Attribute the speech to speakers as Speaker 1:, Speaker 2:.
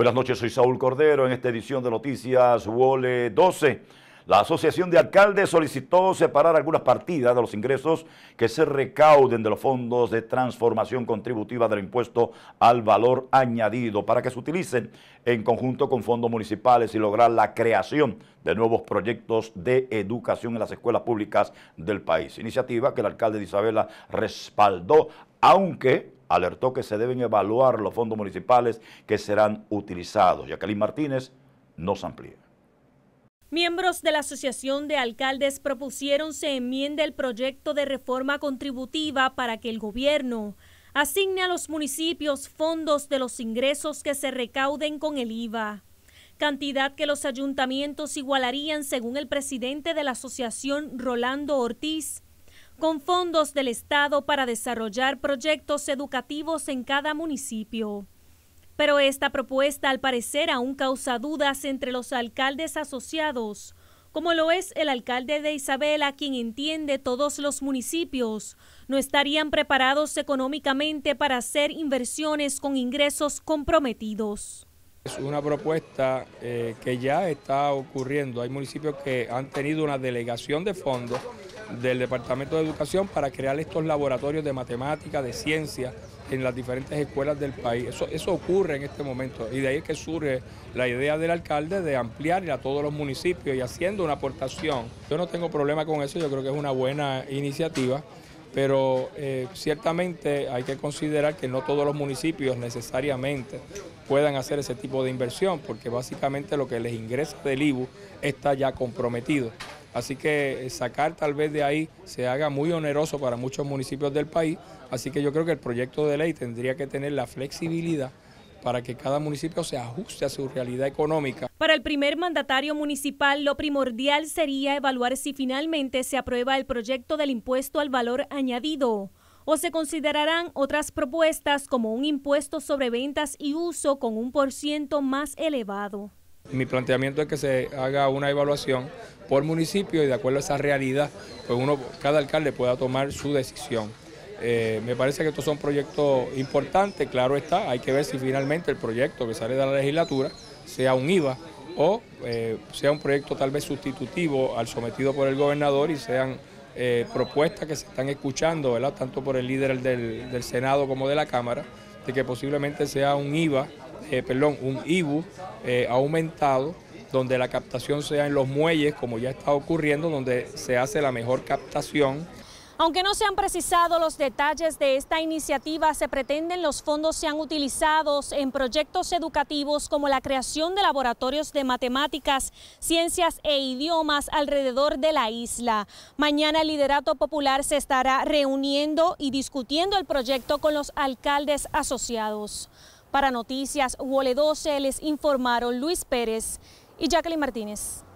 Speaker 1: Buenas noches, soy Saúl Cordero en esta edición de Noticias Wole 12. La Asociación de Alcaldes solicitó separar algunas partidas de los ingresos que se recauden de los fondos de transformación contributiva del impuesto al valor añadido para que se utilicen en conjunto con fondos municipales y lograr la creación de nuevos proyectos de educación en las escuelas públicas del país. Iniciativa que el alcalde de Isabela respaldó, aunque alertó que se deben evaluar los fondos municipales que serán utilizados. Jacqueline Martínez nos amplía.
Speaker 2: Miembros de la Asociación de Alcaldes propusieron se enmiende el proyecto de reforma contributiva para que el gobierno asigne a los municipios fondos de los ingresos que se recauden con el IVA, cantidad que los ayuntamientos igualarían según el presidente de la asociación Rolando Ortiz con fondos del Estado para desarrollar proyectos educativos en cada municipio. Pero esta propuesta al parecer aún causa dudas entre los alcaldes asociados, como lo es el alcalde de Isabela, quien entiende todos los municipios no estarían preparados económicamente para hacer inversiones con ingresos comprometidos.
Speaker 3: Es una propuesta eh, que ya está ocurriendo. Hay municipios que han tenido una delegación de fondos del Departamento de Educación para crear estos laboratorios de matemática, de ciencia en las diferentes escuelas del país. Eso, ocurre en este momento y de ahí es que surge la idea del alcalde de ampliarla a todos los municipios y haciendo una aportación. Yo no tengo problema con eso, yo creo que es una buena iniciativa, pero eh, ciertamente hay que considerar que no todos los municipios necesariamente puedan hacer ese tipo de inversión porque básicamente lo que les ingresa del IBU está ya comprometido. Así que eh, sacar tal vez de ahí se haga muy oneroso para muchos municipios del país. Así que yo creo que el proyecto de ley tendría que tener la flexibilidad para que cada municipio se ajuste a su realidad económica.
Speaker 2: Para el primer mandatario municipal, lo primordial sería evaluar si finalmente se aprueba el proyecto del impuesto al valor añadido o se considerarán otras propuestas como un impuesto sobre ventas y uso con un por ciento más elevado
Speaker 3: mi planteamiento es que se haga una evaluación por municipio y de acuerdo a esa realidad, pues uno, cada alcalde pueda tomar su decisión. Eh, me parece que estos son proyectos importantes, claro está, hay que ver si finalmente el proyecto que sale de la legislatura sea un IVA o eh, sea un proyecto tal vez sustitutivo al sometido por el gobernador y sean eh, propuestas que se están escuchando, ¿verdad? tanto por el líder del Senado como de la Cámara, de que posiblemente sea un IVA eh, perdón, un IBU eh, aumentado, donde la captación sea en los muelles, como ya está ocurriendo, donde se hace la mejor captación.
Speaker 2: Aunque no se han precisado los detalles de esta iniciativa, se pretenden los fondos sean utilizados en proyectos educativos como la creación de laboratorios de matemáticas, ciencias e idiomas alrededor de la isla. Mañana el liderato popular se estará reuniendo y discutiendo el proyecto con los alcaldes asociados. Para Noticias UOL 12 les informaron Luis Pérez y Jacqueline Martínez.